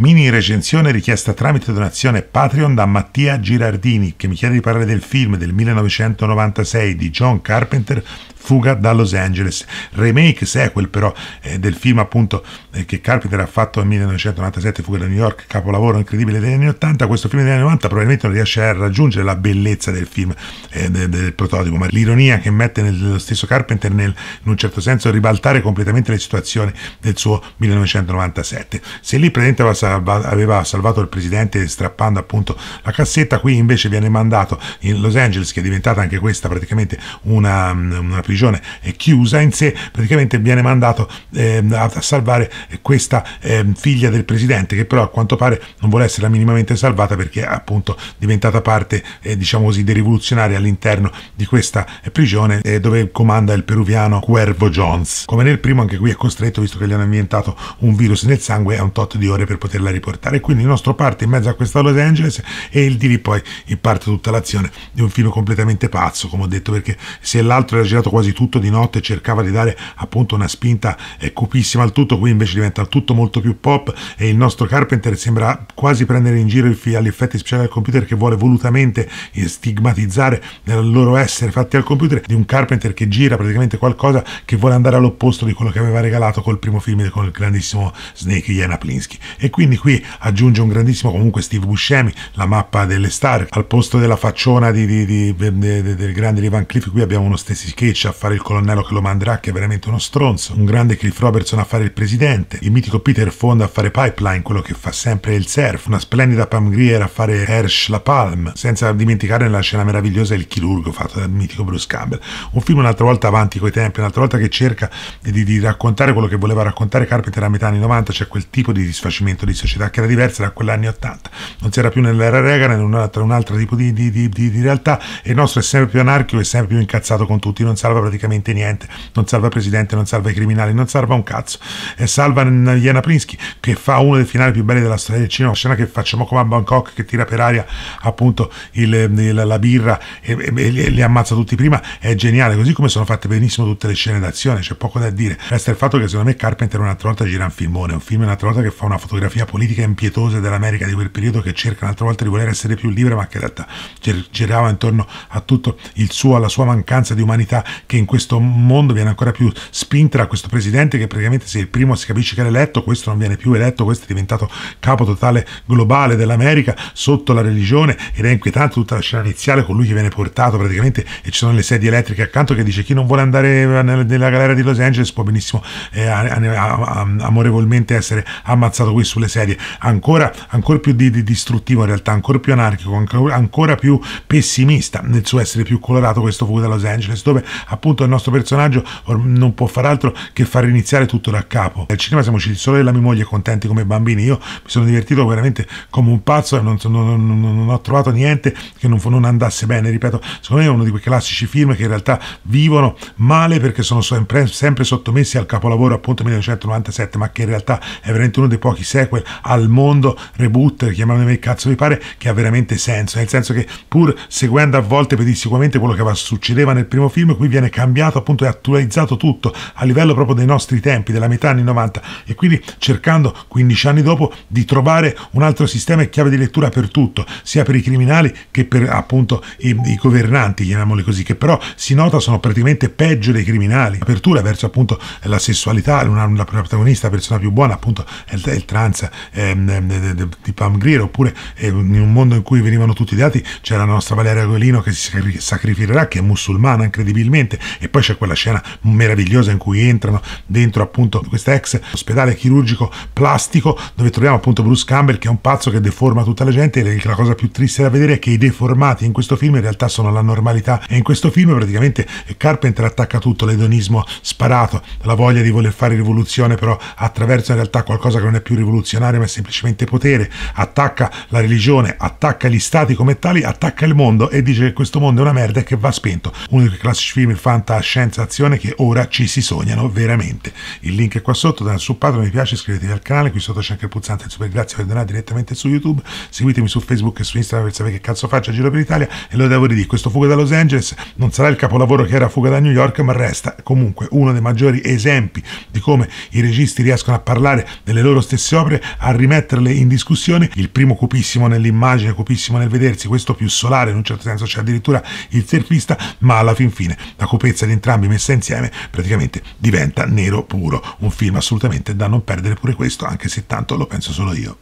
Mini recensione richiesta tramite donazione Patreon da Mattia Girardini che mi chiede di parlare del film del 1996 di John Carpenter Fuga da Los Angeles, remake sequel però eh, del film appunto eh, che Carpenter ha fatto nel 1997, Fuga da New York, capolavoro incredibile degli anni 80, questo film degli anni 90 probabilmente non riesce a raggiungere la bellezza del film, eh, del, del prototipo, ma l'ironia che mette nello stesso Carpenter nel, in un certo senso ribaltare completamente le situazioni del suo 1997. Se lì praticamente aveva, aveva salvato il presidente strappando appunto la cassetta, qui invece viene mandato in Los Angeles che è diventata anche questa praticamente una, una prigione è chiusa in sé, praticamente viene mandato eh, a salvare questa eh, figlia del presidente, che però a quanto pare non vuole essere minimamente salvata perché è appunto diventata parte, eh, diciamo così, dei rivoluzionari all'interno di questa prigione eh, dove comanda il peruviano Cuervo Jones. Come nel primo, anche qui è costretto, visto che gli hanno ambientato un virus nel sangue, a un tot di ore per poterla riportare. Quindi il nostro parte in mezzo a questa Los Angeles e il di lì poi parte tutta l'azione di un film completamente pazzo, come ho detto, perché se l'altro era girato quasi tutto di notte cercava di dare appunto una spinta eh, cupissima al tutto, qui invece diventa tutto molto più pop e il nostro Carpenter sembra quasi prendere in giro gli effetti speciali del computer che vuole volutamente stigmatizzare nel loro essere fatti al computer di un Carpenter che gira praticamente qualcosa che vuole andare all'opposto di quello che aveva regalato col primo film con il grandissimo Snake Jena Plinsky e quindi qui aggiunge un grandissimo comunque Steve Buscemi la mappa delle star al posto della facciona di, di, di, del grande Ivan Cliff qui abbiamo uno stessi sketch a fare il colonnello che lo manderà, che è veramente uno stronzo, un grande Cliff Robertson a fare il presidente, il mitico Peter Fonda a fare Pipeline, quello che fa sempre il surf, una splendida Pam Grier a fare Hersh La Palm, senza dimenticare nella scena meravigliosa il chirurgo fatto dal mitico Bruce Campbell. Un film un'altra volta avanti coi tempi, un'altra volta che cerca di, di raccontare quello che voleva raccontare Carpenter a metà anni 90, cioè quel tipo di disfacimento di società che era diversa da quella 80. Non si era più nell'era Reagan, era un altro, un altro tipo di, di, di realtà e il nostro è sempre più anarchico e sempre più incazzato con tutti, non salva salva praticamente niente, non salva il presidente, non salva i criminali, non salva un cazzo, e salva Jana Prinsky che fa uno dei finali più belli della storia del cinema, scena che facciamo come a Bangkok che tira per aria appunto il, il, la birra e, e, e, li ammazza tutti prima, è geniale, così come sono fatte benissimo tutte le scene d'azione, c'è poco da dire, resta il fatto che secondo me Carpenter un'altra volta gira un filmone, un film un'altra volta che fa una fotografia politica impietosa dell'America di quel periodo che cerca un'altra volta di voler essere più libera ma che in realtà girava intorno a tutto il suo, alla sua mancanza di umanità che in questo mondo viene ancora più spinta da questo presidente che praticamente se il primo si capisce che era eletto, questo non viene più eletto, questo è diventato capo totale globale dell'America sotto la religione ed è inquietante tutta la scena iniziale con lui che viene portato praticamente e ci sono le sedie elettriche accanto che dice chi non vuole andare nella galera di Los Angeles può benissimo eh, amorevolmente essere ammazzato qui sulle sedie, ancora, ancora più di, di distruttivo in realtà, ancora più anarchico, ancora, ancora più pessimista nel suo essere più colorato questo fuoco da Los Angeles dove a appunto il nostro personaggio non può far altro che far iniziare tutto da capo. Al cinema siamo usciti solo la mia moglie contenti come bambini, io mi sono divertito veramente come un pazzo e non, non, non, non ho trovato niente che non, andasse bene, ripeto, secondo me è uno di quei classici film che in realtà vivono male perché sono sempre, sempre sottomessi al capolavoro appunto 1997, ma che in realtà è veramente uno dei pochi sequel al mondo, reboot, chiamiamone il cazzo vi pare, che ha veramente senso, nel senso che pur seguendo a volte pedissequamente quello che succedeva nel primo film, qui viene viene cambiato appunto e attualizzato tutto a livello proprio dei nostri tempi, della metà anni 90 e quindi cercando 15 anni dopo di trovare un altro sistema e chiave di lettura per tutto, sia per i criminali che per appunto i, i governanti, chiamiamoli così, che però si nota sono praticamente peggio dei criminali. L'apertura verso appunto la sessualità, una, una protagonista, la persona più buona appunto è il, è il trans ehm, ehm di Pam Greer oppure eh, in un mondo in cui venivano tutti dati c'è la nostra Valeria Golino che si sacrificherà, che è musulmana incredibilmente, e poi c'è quella scena meravigliosa in cui entrano dentro appunto questo ex ospedale chirurgico plastico dove troviamo appunto Bruce Campbell che è un pazzo che deforma tutta la gente e la cosa più triste da vedere è che i deformati in questo film in realtà sono la normalità e in questo film praticamente Carpenter attacca tutto l'edonismo sparato, la voglia di voler fare rivoluzione però attraverso in realtà qualcosa che non è più rivoluzionario ma è semplicemente potere, attacca la religione, attacca gli stati come tali, attacca il mondo e dice che questo mondo è una merda e che va spento. Uno dei classici film, il fantascienza azione che ora ci si sognano veramente. Il link è qua sotto, dal su Patreon, mi piace, iscrivetevi al canale, qui sotto c'è anche il pulsante del super grazie per donare direttamente su YouTube, seguitemi su Facebook e su Instagram per sapere che cazzo faccio a giro per l'Italia e lo devo ridire, questo Fuga da Los Angeles non sarà il capolavoro che era Fuga da New York, ma resta comunque uno dei maggiori esempi di come i registi riescono a parlare delle loro stesse opere, a rimetterle in discussione, il primo cupissimo nell'immagine, cupissimo nel vedersi, questo più solare in un certo senso, c'è cioè addirittura il surfista, ma alla fin fine, da cupezza di entrambi messa insieme praticamente diventa nero puro. Un film assolutamente da non perdere pure questo, anche se tanto lo penso solo io.